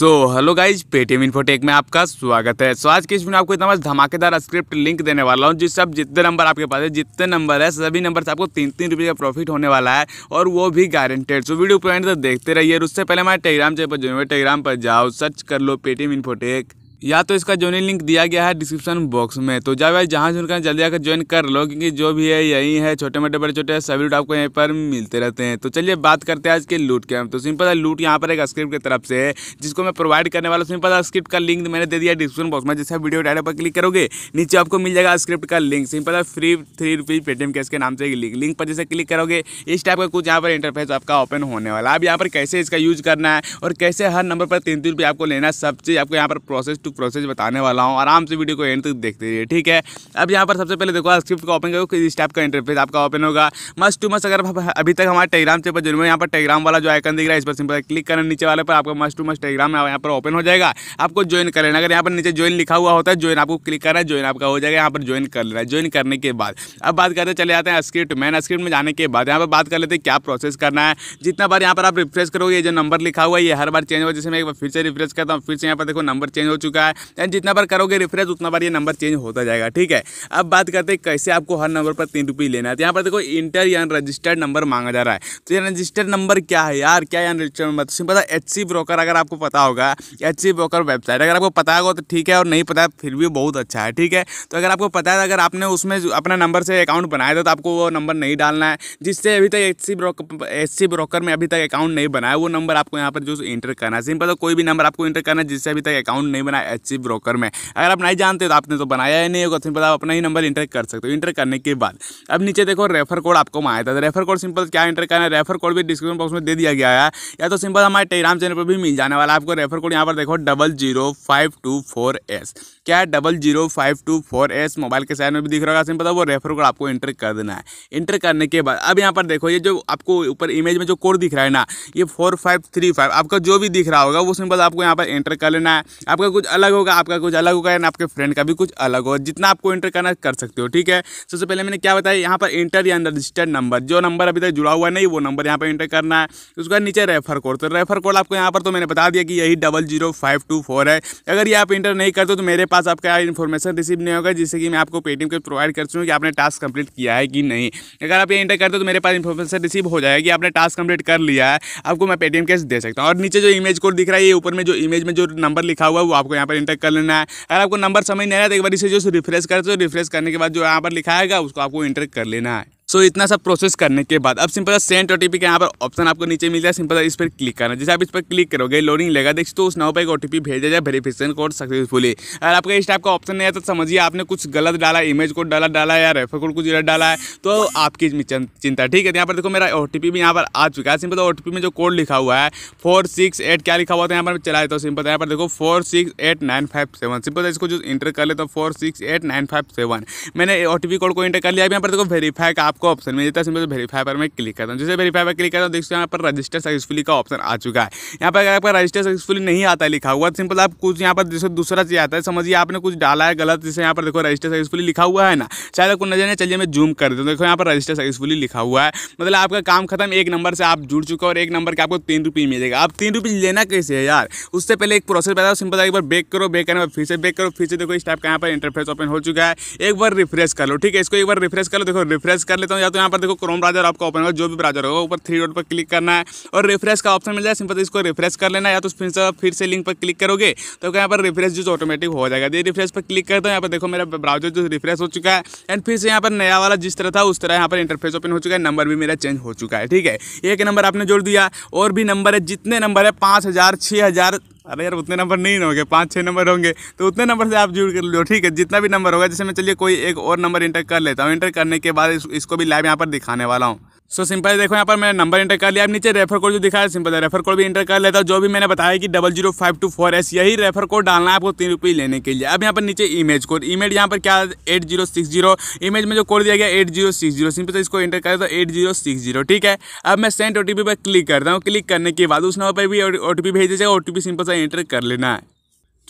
सो hello guys Paytm Infotech में आपका स्वागत है सो so, आज के इस वीडियो में आपको इतना मस्त धमाकेदार स्क्रिप्ट लिंक देने वाला हूँ जिस सब जितने नंबर आपके पास है जितने नंबर है सभी नंबर से आपको तीन तीन रुपये का प्रॉफिट होने वाला है और वो भी guaranteed so so, video point तो देखते रहिए और उससे पहले हमारे टेलीग्राम चैनल पर जो टेलीग्राम पर जाओ सर्च कर लो पेटीएम इन्फोटेक या तो इसका ज्वाइनिंग लिंक दिया गया है डिस्क्रिप्शन बॉक्स में तो जाए भाई जहाँ से उनका जल्दी आकर ज्वाइन कर लो क्योंकि जो भी है यही है छोटे मोटे बड़े छोटे सभी लूट आपको यहीं पर मिलते रहते हैं तो चलिए बात करते हैं आज के लूट के तो सिंपल है लूट यहाँ पर एक स्क्रिप्ट की तरफ से है जिसको मैं प्रोवाइड करने वाला सिंपल स्क्रिप्ट का लिंक मैंने दे दिया डिस्क्रिप्शन बॉक्स में जैसे वीडियो डायरेक्ट पर क्लिक करोगे नीचे आपको मिल जाएगा स्क्रिप्ट का लिंक सिंपल है free three rupees Paytm cash के नाम से लिंक लिंक पर जैसे क्लिक करोगे इस टाइप का कुछ यहाँ पर इंटरफेस आपका ओपन होने वाला अब यहाँ पर कैसे इसका यूज करना है और कैसे हर नंबर पर तीन तीन रुपये आपको लेना है सब चीज़ आपको यहाँ पर प्रोसेस टू तक प्रोसेस बताने वाला हूँ आराम से वीडियो को एंड तक देखते रहिए ठीक है अब यहाँ पर सबसे पहले देखो स्क्रिप्ट को ओपन करो किस टाइप का इंटरफेस आपका ओपन होगा मस्ट टू मस्ट अगर अभी तक हमारे टेलीग्राम से जुड़े हुए यहाँ पर टेलीग्राम वाला जो आइकन दिख रहा है इस पर सिंपल क्लिक करना नीचे वाले पर आपका मस्ट टू मस्ट टेलीग्राम यहाँ पर ओपन हो जाएगा आपको ज्वाइन कर लेना अगर यहाँ पर नीचे ज्वाइन लिखा हुआ होता है ज्वाइन आपको क्लिक करना है ज्वाइन आपका हो जाएगा यहाँ पर ज्वाइन कर लेना है ज्वाइन करने के बाद अब बात करते चले जाते हैं स्क्रिप्ट मैन स्क्रिप्ट में जाने के बाद यहाँ पर बात कर लेते हैं क्या प्रोसेस करना है जितना बार यहाँ पर आप रिफ्रेश करोगे ये जो नंबर लिखा हुआ है ये हर बार चेंज हो जैसे मैं एक बार फिर से रिफ्रेश करता हूँ फिर से यहाँ पर देखो नंबर चेंज हो चुका चुका है एंड जितना बार करोगे रिफ्रेश उतना बार ये नंबर चेंज होता जाएगा ठीक है अब बात करते हैं कैसे आपको हर नंबर पर तीन रुपये लेना है तो यहाँ पर देखो इंटर या रजिस्टर्ड नंबर मांगा जा रहा है तो ये रजिस्टर्ड नंबर क्या है यार क्या यहाँ रजिस्टर्ड नंबर तो एच सी ब्रोकर अगर आपको पता होगा एच सी ब्रोकर वेबसाइट अगर आपको पता होगा तो ठीक है और नहीं पता फिर भी बहुत अच्छा है ठीक है तो अगर आपको पता है अगर आपने उसमें अपना नंबर से अकाउंट बनाया था तो आपको वो नंबर नहीं डालना है जिससे अभी तक H C broker H C broker में अभी तक अकाउंट नहीं बनाया वो नंबर आपको यहाँ पर जो इंटर करना है सिंपल तो कोई भी नंबर आपको इंटर करना है जिससे अभी तक अकाउंट नहीं बनाया एच ब्रोकर में अगर आप नहीं जानते तो आपने तो बनाया ही नहीं होगा तो सिंपल आप अपना ही नंबर इंटर कर सकते हो इंटर करने के बाद अब नीचे देखो रेफर कोड आपको मांगा था तो रेफर कोड सिंपल क्या इंटर करना है रेफर कोड भी डिस्क्रिप्शन बॉक्स में दे दिया गया है या तो सिंपल हमारे टेलीग्राम चैनल पर भी मिल जाने वाला आपको रेफर कोड यहाँ पर देखो double zero five two four S क्या है double zero five two four S mobile के साइड में भी दिख रहा होगा सिंपल तो वो रेफर कोड आपको इंटर कर देना है इंटर करने के बाद अब यहाँ पर देखो ये जो आपको ऊपर इमेज में जो कोड दिख रहा है ना ये फोर फाइव थ्री फाइव आपका जो भी दिख रहा होगा वो सिंपल आपको यहाँ पर एंटर कर लेना है आपका कुछ अलग होगा आपका कुछ अलग होगा एंड आपके फ्रेंड का भी कुछ अलग होगा जितना आपको इंटर करना कर सकते हो ठीक है सबसे पहले मैंने क्या बताया यहाँ पर इंटर या अनरजिस्टर्ड नंबर जो नंबर अभी तक जुड़ा हुआ नहीं वो नंबर यहाँ पर इंटर करना है उसके बाद नीचे रेफर कोड तो रेफर कोड आपको यहाँ पर तो मैंने बता दिया कि यही double zero five two four है अगर ये आप इंटर नहीं करते तो मेरे पास आपका इन्फॉर्मेशन रिसीव नहीं होगा जिससे कि मैं आपको पेटीएम के प्रोवाइड कर चुकी कि आपने टास्क कंप्लीट किया है कि नहीं अगर आप ये इंटर करते हो तो मेरे पास इन्फॉर्मेशन रिसीव हो जाएगी आपने टास्क कंप्लीट कर लिया है आपको मैं पेटीएम कैश दे सकता हूँ और नीचे जो इमेज कोड दिख रहा है ये ऊपर में जो इमेज में जो नंबर लिखा हुआ है वो आपको यहाँ पर इंटर कर लेना है अगर आपको नंबर समझ नहीं आया तो एक बार इसे जो रिफ्रेश करते हो रिफ्रेश करने के बाद जो यहाँ पर लिखा है उसको आपको इंटर कर लेना है सो so, इतना सब प्रोसेस करने के बाद अब सिंपल सेंट ओ टी का यहाँ पर ऑप्शन आपको नीचे मिल जाए सिंपल इस पर क्लिक करना जैसे आप इस पर क्लिक करोगे लोडिंग लेगा देखिए तो उस नाव पर एक ओ टी पी भेजा जाए वेरीफिकेशन कोड सक्सेसफुली अगर आपका इस टाइप का ऑप्शन नहीं है तो समझिए आपने कुछ गलत डाला इमेज कोड डाला डाला या रेफर कोड कुछ गलत डाला है तो आपकी चिंता ठीक है तो यहाँ पर देखो मेरा ओ टी पी भी यहाँ पर आ चुका है सिंपल ओ टी पी में जो कोड लिखा हुआ है फोर सिक्स एट क्या लिखा हुआ था यहाँ पर चला देता हूँ सिंपल तो यहाँ पर देखो four six eight nine five seven simple इसको जो इंटर कर लेता हूँ four six eight nine five seven मैंने ओ टी पी कोड को इंटर कर लिया यहाँ पर देखो वेरीफाई का आप आपको ऑप्शन मिल जाता है सिंपल वेरीफाई पर मैं क्लिक करता हूँ जैसे वेरीफाई पर क्लिक करता हूँ देखिए यहाँ पर रजिस्टर सक्सेसफुली का ऑप्शन आ चुका है यहाँ पर अगर आपका रजिस्टर सक्सेसफुली नहीं आता है लिखा हुआ तो सिंपल आप कुछ यहाँ पर जैसे दूसरा चीज़ आता है समझिए आपने कुछ डाला है गलत जैसे यहाँ पर देखो रजिस्टर सक्सेसफुली लिखा हुआ है ना शायद आपको नजर नहीं चलिए मैं जूम कर देता हूँ देखो यहाँ पर रजिस्टर सक्सेसफुली लिखा हुआ है मतलब आपका काम खत्म एक नंबर से आप जुड़ चुके हो और एक नंबर के आपको तीन रुपये मिलेगा आप तीन रुपये लेना कैसे है यार उससे पहले एक प्रोसेस बताओ सिंपल एक बार बेक करो बेक करने फिर से बेक करो फिर से देखो इस टाइप का यहाँ पर इंटरफेस ओपन हो चुका है एक बार रिफ्रेश कर लो ठीक है इसको एक बार रिफ्रेश कर लो देखो रिफ्रेश कर ले देता हूँ या तो यहाँ पर देखो क्रोम ब्राउजर आपका ओपन होगा जो भी ब्राउजर होगा ऊपर थ्री डॉट पर क्लिक करना है और रिफ्रेश का ऑप्शन मिल जाए सिंपल इसको रिफ्रेश कर लेना या तो फिर से फिर से लिंक पर क्लिक करोगे तो यहाँ पर रिफ्रेश जो ऑटोमेटिक हो जाएगा तो ये रिफ्रेश पर क्लिक करते हो यहाँ पर देखो मेरा ब्राउजर जो रिफ्रेश हो चुका है एंड फिर से यहाँ पर नया वाला जिस तरह था उस तरह यहाँ पर इंटरफेस ओपन हो चुका है नंबर भी मेरा चेंज हो चुका है ठीक है एक नंबर आपने जोड़ दिया और भी नंबर है जितने नंबर है पाँच हज़ार छः हज़ार अरे यार उतने नंबर नहीं होंगे पाँच छः नंबर होंगे तो उतने नंबर से आप जुड़ कर लो ठीक है जितना भी नंबर होगा जैसे मैं चलिए कोई एक और नंबर इंटर कर लेता हूँ इंटर करने के बाद इस, इसको भी लाइव यहाँ पर दिखाने वाला हूँ सो सिंपल देखो यहाँ पर मैंने नंबर इंटर कर लिया अब नीचे रेफर कोड जो दिखा है सिंपल है रेफर कोड भी इंटर कर लेता हूँ जो भी मैंने बताया कि double zero five two four S यही रेफर कोड डालना है आपको तीन रुपये लेने के लिए अब यहाँ पर नीचे इमेज कोड इमेज यहाँ पर क्या eight zero six zero image में जो कोड दिया गया eight zero six zero simple इसको इंटर कर तो एट जीरो सिक्स जीरो ठीक है अब मैं सेंट ओ टी पर क्लिक करता हूँ क्लिक करने के बाद उस नंबर पर भी ओ टी पी भेज दीजिएगा ओ टी पी सिंपल सा इंटर कर लेना है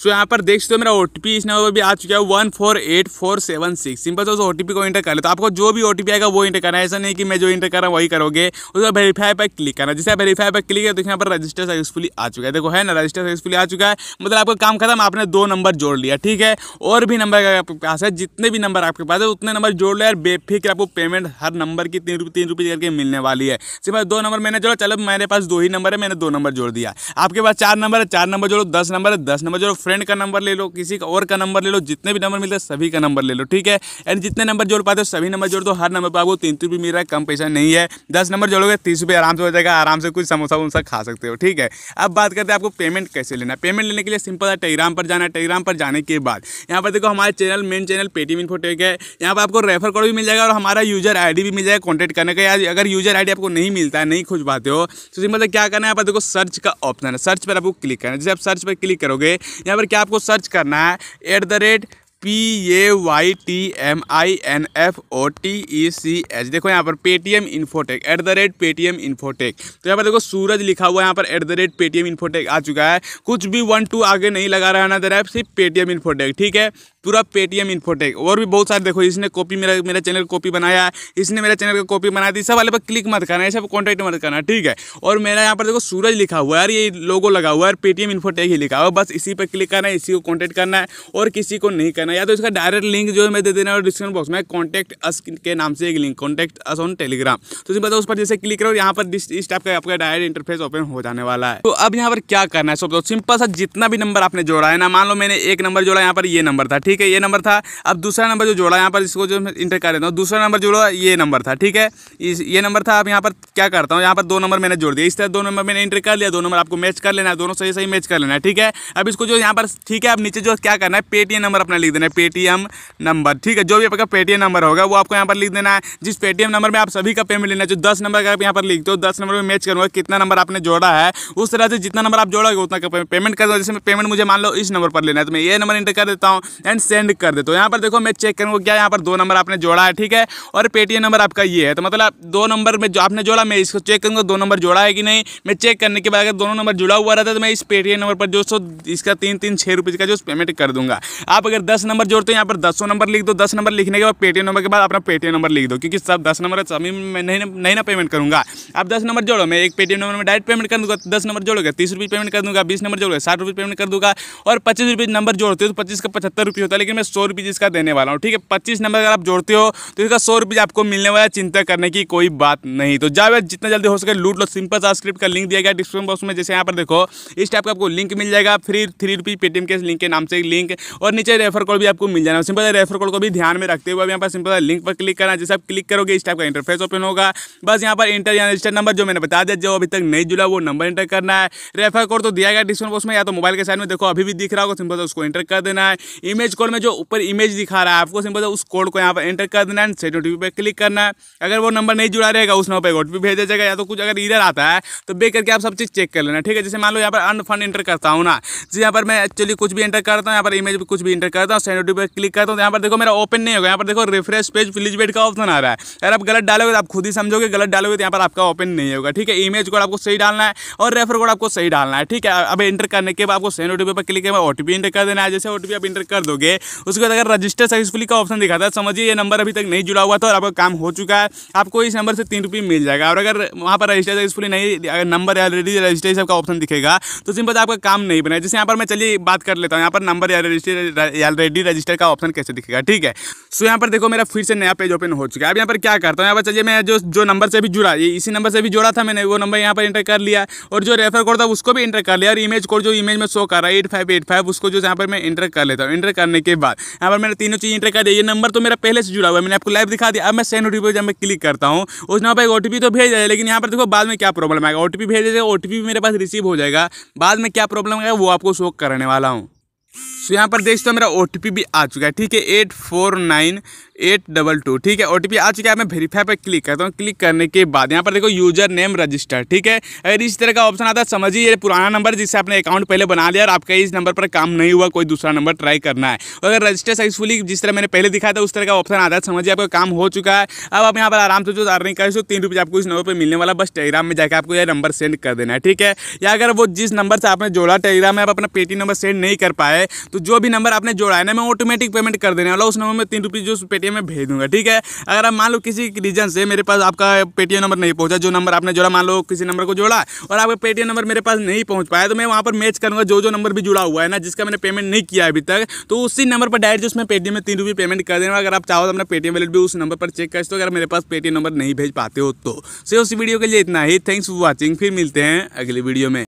सो यहाँ पर देख सकते हो मेरा ओ इस नंबर पर भी आ चुका है one four eight four seven six simple से उस ओ को इंटर कर ले तो आपको जो भी ओ आएगा वो इंटर करना है ऐसा नहीं कि मैं जो इंटर कर रहा हूँ वही करोगे उस पर वेरीफाई पर क्लिक करना जैसे वेरीफाई पर क्लिक है तो यहाँ पर रजिस्टर सक्सेसफुली आ चुका है देखो है ना रजिस्टर सक्सेसफुली आ चुका है मतलब आपका काम खत्म आपने दो नंबर जोड़ लिया ठीक है और भी नंबर आपके पास है जितने भी नंबर आपके पास है उतने नंबर जोड़ लिया और बेफिक्र आपको पेमेंट हर नंबर की तीन रुपये तीन रुपये करके मिलने वाली है सिर्फ दो नंबर मैंने जोड़ा चलो मेरे पास दो ही नंबर है मैंने दो नंबर जोड़ दिया आपके पास चार नंबर है चार नंबर जोड़ो दस नंबर है दस नंबर जोड़ो फ्रेंड का नंबर ले लो किसी का और का नंबर ले लो जितने भी नंबर मिलते हैं सभी का नंबर ले लो ठीक है एंड जितने नंबर जोड़ पाते हो सभी नंबर जोड़ दो हर नंबर पर आपको तीन रुपये मिल रहा है कम पैसा नहीं है दस नंबर जोड़ोगे तीस रुपये आराम से हो जाएगा आराम से कुछ समोसा वमोसा खा सकते हो ठीक है अब बात करते हैं आपको पेमेंट कैसे लेना पेमेंट लेने के लिए सिंपल है टेलीग्राम पर जाना है टेलीग्राम पर जाने के बाद यहाँ पर देखो हमारे channel main channel Paytm info tech है यहाँ पर आपको रेफर कोड भी मिल जाएगा और हमारा यूजर आई भी मिल जाएगा कॉन्टेक्ट करने का या अगर यूजर डी आपको नहीं मिलता है नहीं खुश पाते हो तो सिंपल क्या करना है यहाँ पर देखो सर्च का ऑप्शन है सर्च पर आपको क्लिक करना है जैसे आप सर्च पर क्लिक करोगे यहाँ पर क्या आपको सर्च करना है at the rate P A Y T M I N F O T E C H देखो यहाँ पर Paytm infotech at the rate Paytm infotech तो यहाँ पर देखो सूरज लिखा हुआ है यहाँ पर at the rate Paytm infotech आ चुका है कुछ भी वन टू आगे नहीं लगा रहा है ना दर ऐप सिर्फ पेटीएम इन्फोटेक ठीक है पूरा पेटीएम इन्फोटेक और भी बहुत सारे देखो इसने कॉपी मेरा मेरा चैनल कॉपी बनाया है इसने मेरा चैनल का कॉपी बनाया दी सब वाले पर क्लिक मत करना है सब कॉन्टैक्ट मत करना ठीक है और मेरा यहाँ पर देखो सूरज लिखा हुआ है यार ये लोगो लगा हुआ है पेटीएम इन्फोटेक ही लिखा हुआ है बस इसी पर क्लिक करना है इसी को कॉन्टैक्ट करना है और किसी को नहीं करना या तो इसका डायरेक्ट लिंक जो है मैं दे देना और डिस्क्रिप्शन बॉक्स में कॉन्टैक्ट अस के नाम से एक link contact us on Telegram तो बताओ उस पर जैसे क्लिक करो यहाँ पर इस टाइप का आपका डायरेक्ट इंटरफेस ओपन हो जाने वाला है तो अब यहाँ पर क्या करना है सब सिंपल तो सा जितना भी नंबर आपने जोड़ा है ना मान लो मैंने एक नंबर जोड़ा यहाँ पर ये नंबर था ठीक ठीक है ये नंबर था अब दूसरा नंबर जो जोड़ा यहाँ पर इसको जो इंटर कर देता हूँ तो दूसरा नंबर जोड़ा ये नंबर था ठीक है ये नंबर था अब यहाँ पर क्या करता हूँ यहाँ पर दो नंबर मैंने जोड़ दिया इस तरह दो नंबर मैंने इंटर कर लिया दो नंबर आपको मैच कर लेना है दोनों सही सही मैच कर लेना है ठीक है अब इसको जो यहाँ पर ठीक है अब नीचे जो क्या करना है पेटीएम नंबर अपना लिख देना है पेटीएम नंबर ठीक है जो भी आपका पेटीएम नंबर होगा वो आपको यहाँ पर लिख देना है जिस पेटीएम नंबर में आप सभी का पेमेंट लेना है जो दस नंबर का आप यहाँ पर लिखते हो दस नंबर में मैच करूँगा कितना नंबर आपने जोड़ा है उस तरह से जितना नंबर आप जोड़ोगे उतना पेमेंट कर दो जैसे पेमेंट मुझे मान लो इस नंबर पर लेना है तो मैं ये नंबर इंटर कर देता हूँ एंड पेमेंट सेंड कर दे तो यहाँ पर देखो मैं चेक करूँगा क्या यहाँ पर दो नंबर आपने जोड़ा है ठीक है और पेटीएम नंबर आपका ये है तो मतलब दो नंबर में जो आपने जोड़ा मैं इसको चेक करूँगा दो नंबर जोड़ा है कि नहीं मैं चेक करने के बाद अगर दोनों नंबर जुड़ा हुआ रहता है तो मैं इस पेटीएम नंबर पर जो सो इसका तीन तीन छः रुपये का जो पेमेंट कर दूंगा आप अगर दस नंबर जोड़ते हो यहाँ पर दसों नंबर लिख दो दस नंबर लिखने के बाद पेटीएम नंबर के बाद अपना पेटीएम नंबर लिख दो क्योंकि सब दस नंबर है सभी मैं नहीं नहीं ना पेमेंट करूँगा आप दस नंबर जोड़ो मैं एक पेटीएम नंबर में डायरेक्ट पेमेंट कर दूँगा दस नंबर जोड़ोगे तीस रुपये पेमेंट कर दूँगा बीस नंबर जोड़ोगे साठ रुपये पेमेंट कर दूँगा और पच्चीस रुपये नंबर जोड़ते हो तो पच्चीस का पचहत्तर रुपये होता है लेकिन मैं सौ रुपीज़ इसका देने वाला हूँ ठीक है पच्चीस नंबर अगर आप जोड़ते हो तो इसका सौ रुपीज़ आपको मिलने वाला चिंता करने की कोई बात नहीं तो जाए जितना जल्दी हो सके लूट लो सिंपल सा स्क्रिप्ट का लिंक दिया गया डिस्क्रिप्शन बॉक्स में जैसे यहाँ पर देखो इस टाइप का आपको लिंक मिल जाएगा फ्री थ्री रुपी पेटीएम के लिंक के नाम से लिंक और नीचे रेफर कोड भी आपको मिल जाना सिंपल रेफर कोड को भी ध्यान में रखते हुए यहाँ पर सिंपल लिंक पर क्लिक करना जैसे आप क्लिक करोगे इस टाइप का इंटरफेस ओपन होगा बस यहाँ पर इंटर या रजिस्टर नंबर जो मैंने बता दिया जो अभी तक नहीं जुड़ा वो नंबर इंटर करना है रेफर कोड तो दिया गया डिस्क्रिप्शन बॉक्स में या तो मोबाइल के साइड में देखो अभी भी दिख रहा होगा सिंपल उसको इंटर कर देना है इमेज कोड में जो ऊपर इमेज दिखा रहा है आपको सिंपल उस कोड को यहाँ पर एंटर कर देना है सेट ओटीपी पर क्लिक करना है अगर वो नंबर नहीं जुड़ा रहेगा उस नंबर पर ओ भेजा जाएगा या तो कुछ अगर इधर आता है तो बे करके आप सब चीज़ चेक कर लेना ठीक है जैसे मान लो यहाँ पर अन फंड एंटर करता हूँ ना जी यहाँ पर मैं एक्चुअली कुछ भी एंटर करता हूँ यहाँ पर इमेज पर कुछ भी एंटर करता हूँ सेट ओ पर क्लिक करता हूँ तो यहाँ पर देखो मेरा ओपन नहीं होगा यहाँ पर देखो रिफ्रेश पेज फ्लिज बेट का ऑप्शन आ रहा है अगर आप गलत डालोगे तो आप खुद ही समझोगे गलत डालोगे तो यहाँ पर आपका ओपन नहीं होगा ठीक है इमेज कोड आपको सही डालना है और रेफर कोड आपको सही डालना है ठीक है अब एंटर करने के बाद आपको सेंड ओटीपी पर क्लिक करके ओ एंटर कर देना है जैसे ओटीपी आप एंटर कर दोगे है उसके बाद अगर रजिस्टर सक्सेसफुली का ऑप्शन दिखाता है समझिए ये नंबर अभी तक नहीं जुड़ा हुआ था और आपका काम हो चुका है आपको इस नंबर से तीन रुपये मिल जाएगा और अगर वहाँ पर रजिस्टर सक्सेसफुली नहीं अगर नंबर ऑलरेडी रजिस्ट्रेशन का ऑप्शन दिखेगा तो सिंपल आपका काम नहीं बना जैसे यहाँ पर मैं चलिए बात कर लेता हूँ यहाँ पर नंबर ऑलरेडी रजिस्टर का ऑप्शन कैसे दिखेगा ठीक है सो यहाँ पर देखो मेरा फिर से नया पेज ओपन हो चुका है अब यहाँ पर क्या करता हूँ यहाँ पर चलिए मैं जो जो नंबर से भी जुड़ा इसी नंबर से भी जोड़ा था मैंने वो नंबर यहाँ पर इंटर कर लिया और जो रेफर कोड था उसको भी इंटर कर लिया और इमेज कोड जो इमेज में शो कर रहा है एट फाइव एट फाइव उसको जो यहाँ पर मैं इंटर कर लेता हूँ इंटर करने करने के बाद यहाँ पर मैंने तीनों चीज़ इंटर कर दिया ये नंबर तो मेरा पहले से जुड़ा हुआ है मैंने आपको लाइव दिखा दिया अब मैं सेंड ओ टी जब मैं क्लिक करता हूँ उस नंबर पर एक ओ तो भेज जाएगा लेकिन यहाँ पर देखो बाद में क्या प्रॉब्लम आएगा ओ टी भेज जाएगा ओ टी मेरे पास रिसीव हो जाएगा बाद में क्या प्रॉब्लम आएगा वो आपको शो करने वाला हूँ सो यहाँ पर देखते हो मेरा ओ भी आ चुका है ठीक है eight four nine eight double two ठीक है ओ आ चुका है मैं वेरीफाई पर क्लिक करता हूँ क्लिक करने के बाद यहाँ पर देखो यूजर नेम रजिस्टर ठीक है अगर इस तरह का ऑप्शन आता है समझिए ये पुराना नंबर जिससे आपने अकाउंट पहले बना लिया और आपका इस नंबर पर काम नहीं हुआ कोई दूसरा नंबर ट्राई करना है तो अगर रजिस्टर सक्सेसफुली जिस तरह मैंने पहले दिखाया था उस तरह का ऑप्शन आता है समझिए आपका काम हो चुका है अब आप यहाँ पर आराम से जो अर्निंग कर सो तीन रुपये आपको इस नंबर पर मिलने वाला बस टेलीग्राम में जाकर आपको यह नंबर सेंड कर देना है ठीक है या अगर वो जिस नंबर से आपने जोड़ा टेलीग्राम में आप अपना पेटी नंबर सेंड नहीं कर पाए तो जो भी नंबर आपने जोड़ा है ना मैं ऑटोमेटिक पेमेंट कर देने वाला उस नंबर में तीन रुपये जो पेटीएम लिए मैं भेज दूंगा ठीक है अगर आप मान लो किसी रीजन से मेरे पास आपका पेटीएम नंबर नहीं पहुंचा जो नंबर आपने जोड़ा मान लो किसी नंबर को जोड़ा और आपका पेटीएम नंबर मेरे पास नहीं पहुंच पाया तो मैं वहां पर मैच करूंगा जो जो नंबर भी जुड़ा हुआ है ना जिसका मैंने पेमेंट नहीं किया अभी तक तो उसी नंबर पर डायरेक्ट उसमें पेटीएम में तीन रुपये पेमेंट कर देना अगर आप चाहो तो अपना पेटीएम वैलेट भी उस नंबर पर चेक कर सकते हो अगर मेरे पास पेटीएम नंबर नहीं भेज पाते हो तो से उस वीडियो के लिए इतना ही थैंक्स फॉर वॉचिंग फिर मिलते हैं अगली वीडियो में